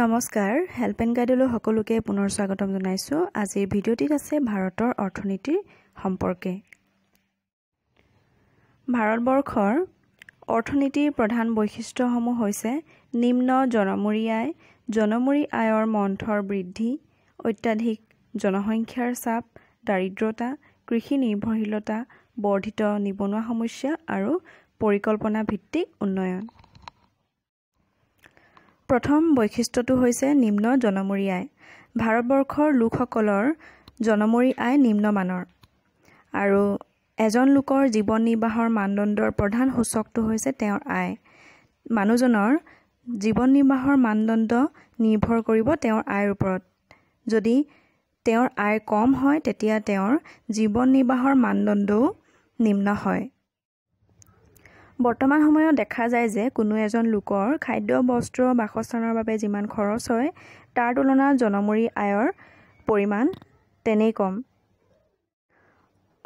নমস্কাৰ help and গাইডলৈ সকলোকে পুনৰ স্বাগতম জনাইছোঁ আজিৰ ভিডিঅ'টিত আছে ভাৰতৰ অৰ্থনীতিৰ সম্পৰ্কে ভাৰতবৰ্ষৰ অৰ্থনীতিৰ প্ৰধান বৈশিষ্ট্যসমূহ হৈছে নিম্ন জনমূৰি আয় জনমূৰি আয়ৰ মন্থৰ বৃদ্ধি অত্যাধিক জনসংখ্যাৰ চাপ দাৰিদ্ৰতা কৃষি নিৰ্ভৰশীলতা বৰ্ধিত নিবনুৱা সমস্যা আৰু পৰিকল্পনাভিত্তিক উন্নয়ন প্ৰথম বৈশিষ্ট্যটো হৈছে নিম্ন জনমৰী আয় ভাৰতবৰ্ষৰ লোকসকলৰ জনমৰি আয় নিম্নমানৰ আৰু এজন লোকৰ জীৱন নিৰ্বাহৰ মানদণ্ডৰ প্ৰধান সূচকটো হৈছে তেওঁৰ আয় মানুহজনৰ জীৱন নিৰ্বাহৰ মানদণ্ড নিৰ্ভৰ কৰিব তেওঁৰ আয়ৰ ওপৰত যদি তেওঁৰ আয় কম হয় তেতিয়া তেওঁৰ জীৱন নিৰ্বাহৰ মানদণ্ডও নিম্ন হয় বৰ্তমান সময়ত দেখা যায় যে কোনো এজন লোকৰ খাদ্য বস্ত্ৰ বাসস্থানৰ বাবে যিমান খৰচ হয় তাৰ তুলনাত জনমূৰি আয়ৰ পৰিমাণ তেনেই কম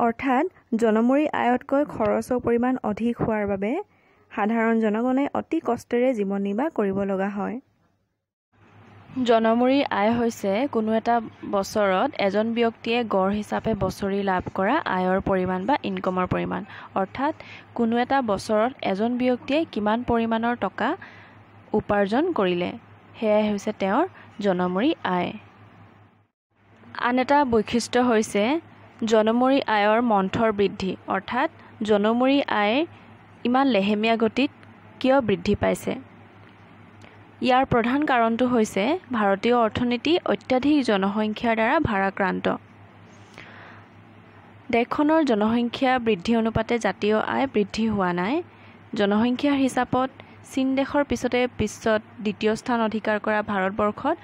অৰ্থাৎ জনমূৰি আয়তকৈ খৰচৰ পৰিমাণ অধিক হোৱাৰ বাবে সাধাৰণ জনগণে অতি কষ্টেৰে জীৱন নিৰ্বাহ কৰিব লগা হয় জনমুৰি আয় হৈছে কোনো এটা বছৰত এজন ব্যক্তিয়ে গড় হিচাপে বছৰি লাভ কৰা আয়ৰ পৰিমাণ বা ইনকমৰ পৰিমাণ অৰ্থাৎ কোনো এটা বছৰত এজন ব্যক্তিয়ে কিমান পৰিমাণৰ টকা উপাৰ্জন কৰিলে সেয়াই হৈছে তেওঁৰ জনমুৰি আয় আন এটা বৈশিষ্ট্য হৈছে জনমুৰি আয়ৰ মন্থৰ বৃদ্ধি অৰ্থাৎ জনমুৰি আয় ইমান লেহেমীয়া গতিত কিয় বৃদ্ধি পাইছে ইয়াৰ প্ৰধান কাৰণটো হৈছে ভাৰতীয় অৰ্থনীতি অত্যাধিক জনসংখ্যাৰ দ্বাৰা ভাৰাক্ৰান্ত দেশখনৰ জনসংখ্যা বৃদ্ধি অনুপাতে জাতীয় আয় বৃদ্ধি হোৱা নাই জনসংখ্যাৰ হিচাপত চীন দেশৰ পিছতে বিশ্বত দ্বিতীয় স্থান অধিকাৰ কৰা ভাৰতবৰ্ষত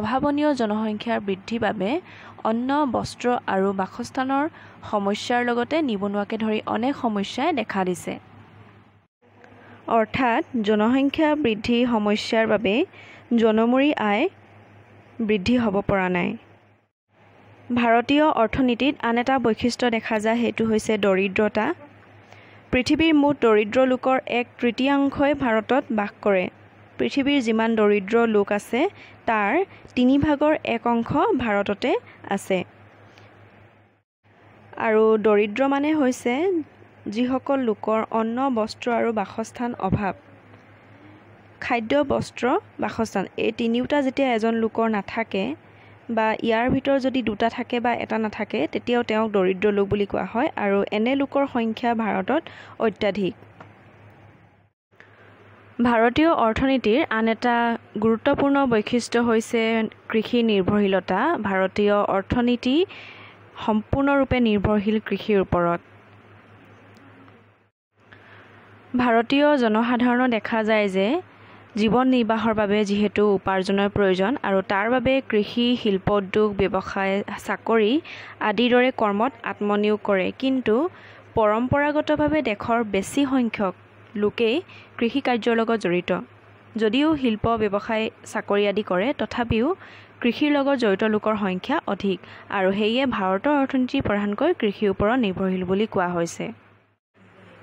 অভাৱনীয় জনসংখ্যাৰ বৃদ্ধিৰ বাবে অন্ন বস্ত্ৰ আৰু বাসস্থানৰ সমস্যাৰ লগতে নিবনুৱাকে ধৰি অনেক সমস্যাই দেখা দিছে অৰ্থাৎ জনসংখ্যা বৃদ্ধি সমস্যাৰ বাবে জনমৰী আয় বৃদ্ধি হ'ব পৰা নাই ভাৰতীয় অৰ্থনীতিত আন এটা বৈশিষ্ট্য দেখা যায় সেইটো হৈছে দৰিদ্ৰতা পৃথিৱীৰ মুঠ দৰিদ্ৰ লোকৰ এক তৃতীয়াংশই ভাৰতত বাস কৰে পৃথিৱীৰ যিমান দৰিদ্ৰ লোক আছে তাৰ তিনিভাগৰ এক অংশ ভাৰততে আছে আৰু দৰিদ্ৰ মানে হৈছে যিসকল লোকৰ অন্ন বস্ত্ৰ আৰু বাসস্থান অভাৱ খাদ্য বস্ত্ৰ বাসস্থান এই তিনিওটা যেতিয়া এজন লোকৰ নাথাকে বা ইয়াৰ ভিতৰত যদি দুটা থাকে বা এটা নাথাকে তেতিয়াও তেওঁক দৰিদ্ৰ লোক বুলি কোৱা হয় আৰু এনে লোকৰ সংখ্যা ভাৰতত অত্যাধিক ভাৰতীয় অৰ্থনীতিৰ আন এটা গুৰুত্বপূৰ্ণ বৈশিষ্ট্য হৈছে কৃষি নিৰ্ভৰশীলতা ভাৰতীয় অৰ্থনীতি সম্পূৰ্ণৰূপে নিৰ্ভৰশীল কৃষিৰ ওপৰত ভাৰতীয় জনসাধাৰণৰ দেখা যায় যে জীৱন নিৰ্বাহৰ বাবে যিহেতু উপাৰ্জনৰ প্ৰয়োজন আৰু তাৰ বাবে কৃষি শিল্প উদ্যোগ ব্যৱসায় চাকৰি আদিৰ দৰে কৰ্মত আত্মনিয়োগ কৰে কিন্তু পৰম্পৰাগতভাৱে দেশৰ বেছি সংখ্যক লোকেই কৃষি কাৰ্যৰ লগত জড়িত যদিও শিল্প ব্যৱসায় চাকৰি আদি কৰে তথাপিও কৃষিৰ লগত জড়িত লোকৰ সংখ্যা অধিক আৰু সেয়ে ভাৰতৰ অৰ্থনীতি প্ৰধানকৈ কৃষিৰ ওপৰত নিৰ্ভৰশীল বুলি কোৱা হৈছে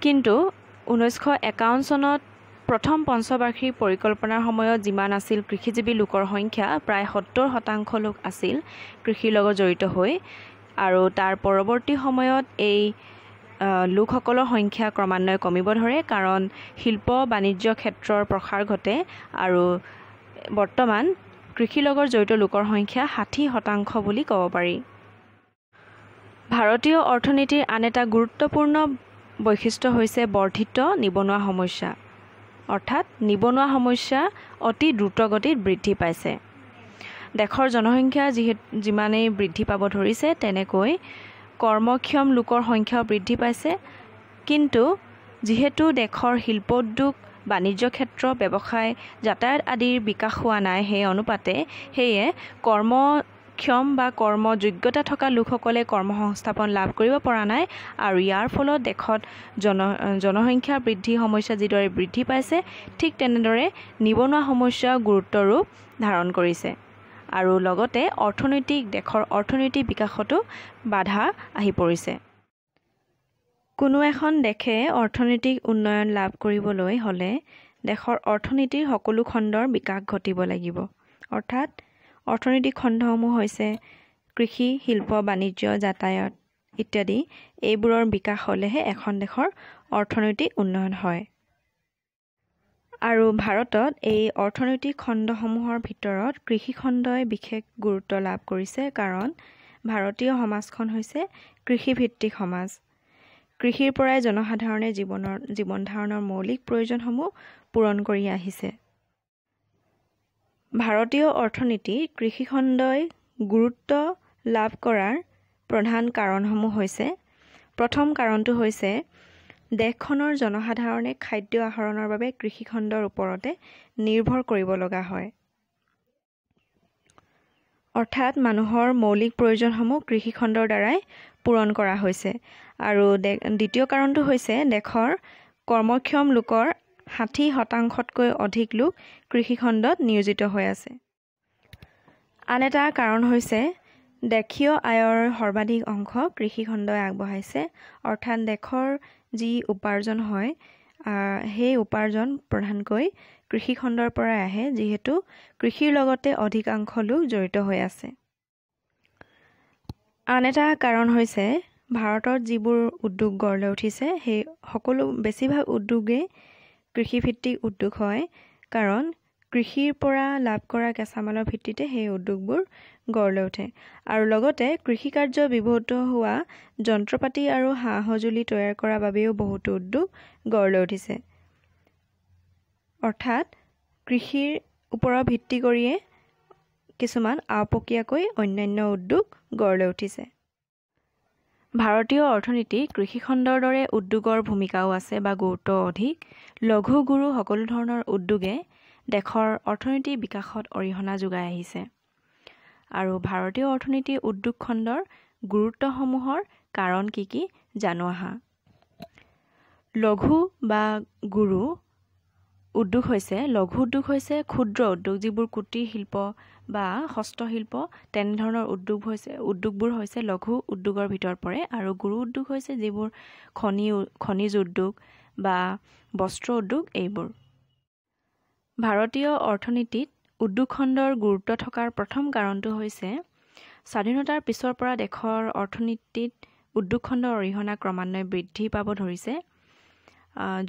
কিন্তু ঊনৈছশ একাৱন্ন চনত প্ৰথম পঞ্চবাৰ্ষিক পৰিকল্পনাৰ সময়ত যিমান আছিল কৃষিজীৱী লোকৰ সংখ্যা প্ৰায় সত্তৰ শতাংশ লোক আছিল কৃষিৰ লগত জড়িত হৈ আৰু তাৰ পৰৱৰ্তী সময়ত এই লোকসকলৰ সংখ্যা ক্ৰমান্বয়ে কমিব ধৰে কাৰণ শিল্প বাণিজ্য ক্ষেত্ৰৰ প্ৰসাৰ ঘটে আৰু বৰ্তমান কৃষিৰ লগত জড়িত লোকৰ সংখ্যা ষাঠি শতাংশ বুলি ক'ব পাৰি ভাৰতীয় অৰ্থনীতিৰ আন এটা গুৰুত্বপূৰ্ণ বৈশিষ্ট্য হৈছে বৰ্ধিত নিবনুৱা সমস্যা অৰ্থাৎ নিবনুৱা সমস্যা অতি দ্ৰুতগতিত বৃদ্ধি পাইছে দেশৰ জনসংখ্যা যিহেতু যিমানেই বৃদ্ধি পাব ধৰিছে তেনেকৈ কৰ্মক্ষম লোকৰ সংখ্যাও বৃদ্ধি পাইছে কিন্তু যিহেতু দেশৰ শিল্প উদ্যোগ বাণিজ্য ক্ষেত্ৰ ব্যৱসায় যাতায়াত আদিৰ বিকাশ হোৱা নাই সেই অনুপাতে সেয়ে কৰ্ম সক্ষম বা কৰ্ম যোগ্যতা থকা লোকসকলে কৰ্ম সংস্থাপন লাভ কৰিব পৰা নাই আৰু ইয়াৰ ফলত দেশত জন জনসংখ্যা বৃদ্ধি সমস্যা যিদৰে বৃদ্ধি পাইছে ঠিক তেনেদৰে নিবনুৱা সমস্যাও গুৰুত্বৰূপ ধাৰণ কৰিছে আৰু লগতে অৰ্থনৈতিক দেশৰ অৰ্থনৈতিক বিকাশতো বাধা আহি পৰিছে কোনো এখন দেশে অৰ্থনৈতিক উন্নয়ন লাভ কৰিবলৈ হ'লে দেশৰ অৰ্থনীতিৰ সকলো খণ্ডৰ বিকাশ ঘটিব লাগিব অৰ্থাৎ অৰ্থনৈতিক খণ্ডসমূহ হৈছে কৃষি শিল্প বাণিজ্য যাতায়ত ইত্যাদি এইবোৰৰ বিকাশ হ'লেহে এখন দেশৰ অৰ্থনৈতিক উন্নয়ন হয় আৰু ভাৰতত এই অৰ্থনৈতিক খণ্ডসমূহৰ ভিতৰত কৃষি খণ্ডই বিশেষ গুৰুত্ব লাভ কৰিছে কাৰণ ভাৰতীয় সমাজখন হৈছে কৃষিভিত্তিক সমাজ কৃষিৰ পৰাই জনসাধাৰণে জীৱনৰ জীৱন ধাৰণৰ মৌলিক প্ৰয়োজনসমূহ পূৰণ কৰি আহিছে ভাৰতীয় অৰ্থনীতিৰ কৃষিখণ্ডই গুৰুত্ব লাভ কৰাৰ প্ৰধান কাৰণসমূহ হৈছে প্ৰথম কাৰণটো হৈছে দেশখনৰ জনসাধাৰণে খাদ্য আহৰণৰ বাবে কৃষিখণ্ডৰ ওপৰতে নিৰ্ভৰ কৰিব লগা হয় অৰ্থাৎ মানুহৰ মৌলিক প্ৰয়োজনসমূহ কৃষিখণ্ডৰ দ্বাৰাই পূৰণ কৰা হৈছে আৰু দ্বিতীয় কাৰণটো হৈছে দেশৰ কৰ্মক্ষম লোকৰ ষাঠি শতাংশতকৈ অধিক লোক কৃষিখণ্ডত নিয়োজিত হৈ আছে আন এটা কাৰণ হৈছে দেশীয় আয়ৰ সৰ্বাধিক অংশ কৃষিখণ্ডই আগবঢ়াইছে অৰ্থাৎ দেশৰ যি উপাৰ্জন হয় সেই উপাৰ্জন প্ৰধানকৈ কৃষিখণ্ডৰ পৰাই আহে যিহেতু কৃষিৰ লগতে অধিকাংশ লোক জড়িত হৈ আছে আন এটা কাৰণ হৈছে ভাৰতত যিবোৰ উদ্যোগ গঢ় লৈ উঠিছে সেই সকলো বেছিভাগ উদ্যোগেই কৃষিভিত্তিক উদ্যোগ হয় কাৰণ কৃষিৰ পৰা লাভ কৰা কেঁচামালৰ ভিত্তিতে সেই উদ্যোগবোৰ গঢ় লৈ উঠে আৰু লগতে কৃষি কাৰ্য বিভূত হোৱা যন্ত্ৰ পাতি আৰু সা সঁজুলি তৈয়াৰ কৰাৰ বাবেও বহুতো উদ্যোগ গঢ় লৈ উঠিছে অৰ্থাৎ কৃষিৰ ওপৰত ভিত্তি কৰিয়ে কিছুমান আওপকীয়াকৈ অন্যান্য উদ্যোগ গঢ় লৈ উঠিছে ভাৰতীয় অৰ্থনীতি কৃষিখণ্ডৰ দৰে উদ্যোগৰ ভূমিকাও আছে বা গুৰুত্ব অধিক লঘু গুৰু সকলো ধৰণৰ উদ্যোগে দেশৰ অৰ্থনীতি বিকাশত অৰিহণা যোগাই আহিছে আৰু ভাৰতীয় অৰ্থনীতি উদ্যোগ খণ্ডৰ গুৰুত্বসমূহৰ কাৰণ কি কি জানো আহা লঘু বা গুৰু উদ্যোগ হৈছে লঘু উদ্যোগ হৈছে ক্ষুদ্ৰ উদ্যোগ যিবোৰ কুটিৰ শিল্প বা হস্তশিল্প তেনেধৰণৰ উদ্যোগ হৈছে উদ্যোগবোৰ হৈছে লঘু উদ্যোগৰ ভিতৰত পৰে আৰু গুৰু উদ্যোগ হৈছে যিবোৰ খনি খনিজ উদ্যোগ বা বস্ত্ৰ উদ্যোগ এইবোৰ ভাৰতীয় অৰ্থনীতিত উদ্যোগ খণ্ডৰ গুৰুত্ব থকাৰ প্ৰথম কাৰণটো হৈছে স্বাধীনতাৰ পিছৰ পৰা দেশৰ অৰ্থনীতিত উদ্যোগ খণ্ডৰ অৰিহণা ক্ৰমান্বয়ে বৃদ্ধি পাব ধৰিছে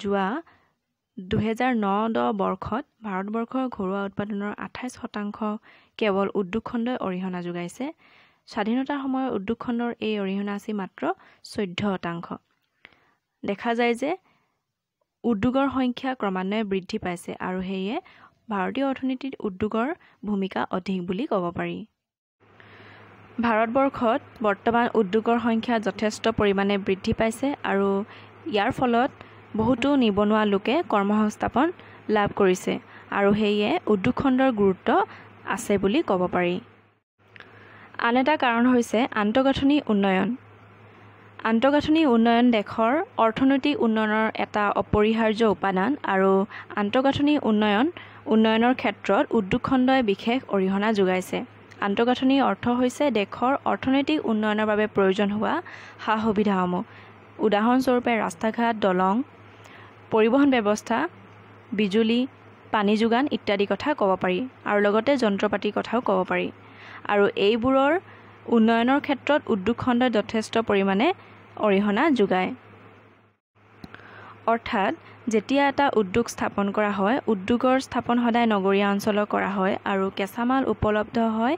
যোৱা দুহেজাৰ ন দহ বৰ্ষত ভাৰতবৰ্ষৰ ঘৰুৱা উৎপাদনৰ আঠাইছ শতাংশ কেৱল উদ্যোগ খণ্ডই অৰিহণা যোগাইছে স্বাধীনতাৰ সময়ৰ উদ্যোগ খণ্ডৰ এই অৰিহণা আছিল মাত্ৰ চৈধ্য শতাংশ দেখা যায় যে উদ্যোগৰ সংখ্যা ক্ৰমান্বয়ে বৃদ্ধি পাইছে আৰু সেয়ে ভাৰতীয় অৰ্থনীতিত উদ্যোগৰ ভূমিকা অধিক বুলি ক'ব পাৰি ভাৰতবৰ্ষত বৰ্তমান উদ্যোগৰ সংখ্যা যথেষ্ট পৰিমাণে বৃদ্ধি পাইছে আৰু ইয়াৰ ফলত বহুতো নিবনুৱা লোকে কৰ্মসংস্থাপন লাভ কৰিছে আৰু সেয়ে উদ্যোগ খণ্ডৰ গুৰুত্ব আছে বুলি ক'ব পাৰি আন এটা কাৰণ হৈছে আন্তঃগাঁথনি উন্নয়ন আন্তঃগাঁথনি উন্নয়ন দেশৰ অৰ্থনৈতিক উন্নয়নৰ এটা অপৰিহাৰ্য উপাদান আৰু আন্তঃগাঁথনি উন্নয়ন উন্নয়নৰ ক্ষেত্ৰত উদ্যোগ খণ্ডই বিশেষ অৰিহণা যোগাইছে আন্তঃগাঁথনিৰ অৰ্থ হৈছে দেশৰ অৰ্থনৈতিক উন্নয়নৰ বাবে প্ৰয়োজন হোৱা সা সুবিধাসমূহ উদাহৰণস্বৰূপে ৰাস্তা ঘাট দলং পৰিবহণ ব্যৱস্থা বিজুলী পানী যোগান ইত্যাদি কথা ক'ব পাৰি আৰু লগতে যন্ত্ৰ পাতিৰ কথাও ক'ব পাৰি আৰু এইবোৰৰ উন্নয়নৰ ক্ষেত্ৰত উদ্যোগ খণ্ডই যথেষ্ট পৰিমাণে অৰিহণা যোগায় অৰ্থাৎ যেতিয়া এটা উদ্যোগ স্থাপন কৰা হয় উদ্যোগৰ স্থাপন সদায় নগৰীয়া অঞ্চলত কৰা হয় আৰু কেঁচা মাল উপলব্ধ হয়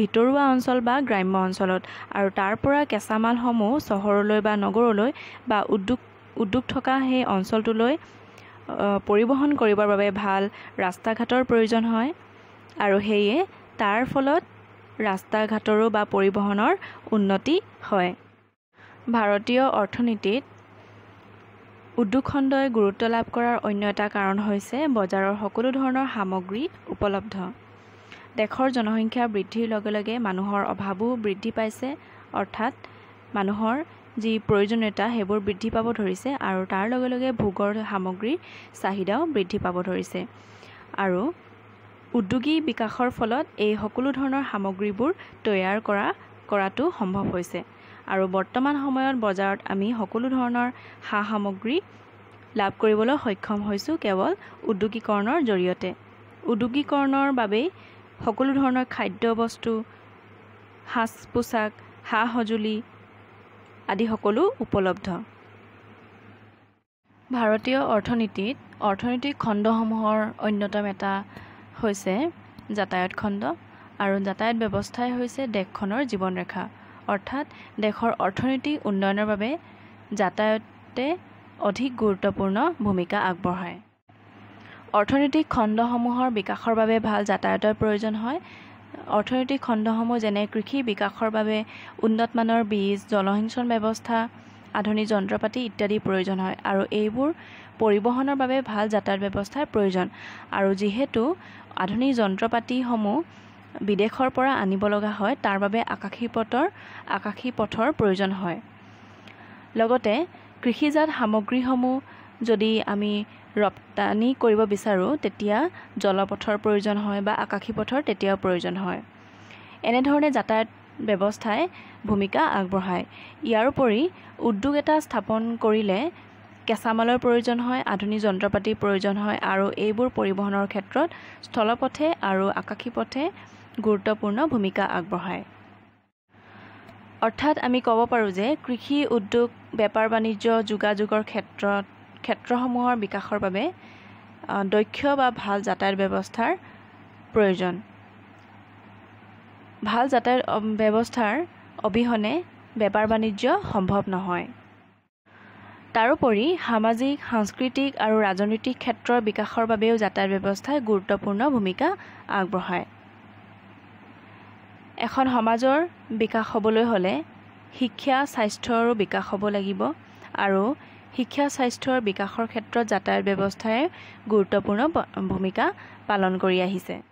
ভিতৰুৱা অঞ্চল বা গ্ৰাম্য অঞ্চলত আৰু তাৰ পৰা কেঁচা মালসমূহ চহৰলৈ বা নগৰলৈ বা উদ্যোগ উদ্যোগ থকা সেই অঞ্চলটোলৈ পৰিবহণ কৰিবৰ বাবে ভাল ৰাস্তা ঘাটৰ প্ৰয়োজন হয় আৰু সেয়ে তাৰ ফলত ৰাস্তা ঘাটৰো বা পৰিবহণৰ উন্নতি হয় ভাৰতীয় অৰ্থনীতিত উদ্যোগ খণ্ডই গুৰুত্ব লাভ কৰাৰ অন্য এটা কাৰণ হৈছে বজাৰৰ সকলো ধৰণৰ সামগ্ৰী উপলব্ধ দেশৰ জনসংখ্যা বৃদ্ধিৰ লগে লগে মানুহৰ অভাৱো বৃদ্ধি পাইছে অৰ্থাৎ মানুহৰ যি প্ৰয়োজনীয়তা সেইবোৰ বৃদ্ধি পাব ধৰিছে আৰু তাৰ লগে লগে ভোগৰ সামগ্ৰীৰ চাহিদাও বৃদ্ধি পাব ধৰিছে আৰু উদ্যোগী বিকাশৰ ফলত এই সকলো ধৰণৰ সামগ্ৰীবোৰ তৈয়াৰ কৰা কৰাটো সম্ভৱ হৈছে আৰু বৰ্তমান সময়ত বজাৰত আমি সকলো ধৰণৰ সা সামগ্ৰী লাভ কৰিবলৈ সক্ষম হৈছোঁ কেৱল উদ্যোগীকৰণৰ জৰিয়তে উদ্যোগীকৰণৰ বাবেই সকলো ধৰণৰ খাদ্য বস্তু সাজ পোছাক সা সঁজুলি আদি সকলো উপলব্ধ ভাৰতীয় অৰ্থনীতিত অৰ্থনৈতিক খণ্ডসমূহৰ অন্যতম এটা হৈছে যাতায়াত খণ্ড আৰু যাতায়াত ব্যৱস্থাই হৈছে দেশখনৰ জীৱন ৰেখা অৰ্থাৎ দেশৰ অৰ্থনৈতিক উন্নয়নৰ বাবে যাতায়তে অধিক গুৰুত্বপূৰ্ণ ভূমিকা আগবঢ়ায় অৰ্থনৈতিক খণ্ডসমূহৰ বিকাশৰ বাবে ভাল যাতায়তৰ প্ৰয়োজন হয় অৰ্থনৈতিক খণ্ডসমূহ যেনে কৃষি বিকাশৰ বাবে উন্নতমানৰ বীজ জলসিঞ্চন ব্যৱস্থা আধুনিক যন্ত্ৰপাতি ইত্যাদি প্ৰয়োজন হয় আৰু এইবোৰ পৰিবহণৰ বাবে ভাল যাতায়াত ব্যৱস্থাৰ প্ৰয়োজন আৰু যিহেতু আধুনিক যন্ত্ৰপাতিসমূহ বিদেশৰ পৰা আনিব লগা হয় তাৰ বাবে আকাশী পথৰ আকাশী পথৰ প্ৰয়োজন হয় লগতে কৃষিজাত সামগ্ৰীসমূহ যদি আমি ৰপ্তানি কৰিব বিচাৰোঁ তেতিয়া জলপথৰ প্ৰয়োজন হয় বা আকাশী পথৰ তেতিয়াও প্ৰয়োজন হয় এনেধৰণে যাতায়ত ব্যৱস্থাই ভূমিকা আগবঢ়ায় ইয়াৰোপৰি উদ্যোগ এটা স্থাপন কৰিলে কেঁচামালৰ প্ৰয়োজন হয় আধুনিক যন্ত্ৰপাতিৰ প্ৰয়োজন হয় আৰু এইবোৰ পৰিবহণৰ ক্ষেত্ৰত স্থলপথে আৰু আকাশী পথে গুৰুত্বপূৰ্ণ ভূমিকা আগবঢ়ায় অৰ্থাৎ আমি ক'ব পাৰোঁ যে কৃষি উদ্যোগ বেপাৰ বাণিজ্য যোগাযোগৰ ক্ষেত্ৰত ক্ষেত্ৰসমূহৰ বিকাশৰ বাবে দক্ষ বা ভাল যাতায়ত ব্যৱস্থাৰ প্ৰয়োজন ভাল যাতায়ত ব্যৱস্থাৰ অবিহনে বেপাৰ বাণিজ্য সম্ভৱ নহয় তাৰোপৰি সামাজিক সাংস্কৃতিক আৰু ৰাজনৈতিক ক্ষেত্ৰৰ বিকাশৰ বাবেও যাতায়ত ব্যৱস্থাই গুৰুত্বপূৰ্ণ ভূমিকা আগবঢ়ায় এখন সমাজৰ বিকাশ হ'বলৈ হ'লে শিক্ষা স্বাস্থ্যৰো বিকাশ হ'ব লাগিব আৰু শিক্ষা স্বাস্থ্যৰ বিকাশৰ ক্ষেত্ৰত যাতায়ত ব্যৱস্থাই গুৰুত্বপূৰ্ণ ভূমিকা পালন কৰি আহিছে